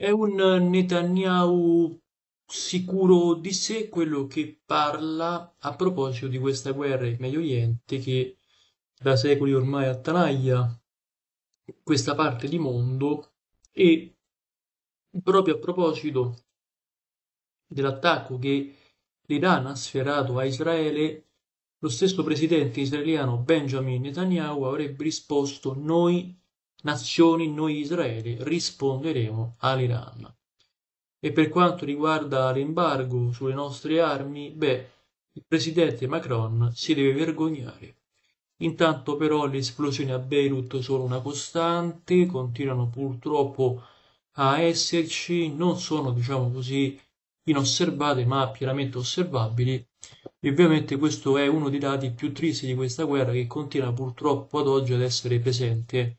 È un Netanyahu sicuro di sé quello che parla a proposito di questa guerra in Medio Oriente che da secoli ormai attanaglia questa parte di mondo e proprio a proposito dell'attacco che l'Iran ha sferrato a Israele, lo stesso presidente israeliano Benjamin Netanyahu avrebbe risposto noi nazioni noi Israele risponderemo all'Iran. E per quanto riguarda l'embargo sulle nostre armi, beh, il presidente Macron si deve vergognare. Intanto però le esplosioni a Beirut sono una costante, continuano purtroppo a esserci, non sono diciamo così inosservate ma pienamente osservabili e ovviamente questo è uno dei dati più tristi di questa guerra che continua purtroppo ad oggi ad essere presente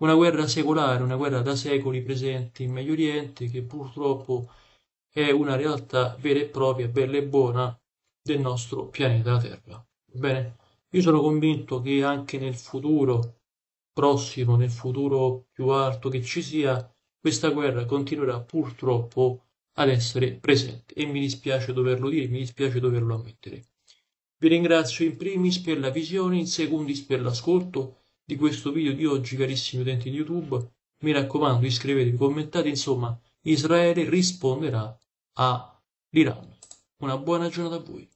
una guerra secolare, una guerra da secoli presente in Medio Oriente che purtroppo è una realtà vera e propria, bella e buona del nostro pianeta Terra. Bene, io sono convinto che anche nel futuro prossimo, nel futuro più alto che ci sia, questa guerra continuerà purtroppo ad essere presente e mi dispiace doverlo dire, mi dispiace doverlo ammettere. Vi ringrazio in primis per la visione, in secondis per l'ascolto di questo video di oggi carissimi utenti di YouTube. Mi raccomando iscrivetevi, commentate, insomma Israele risponderà all'Iran. Una buona giornata a voi.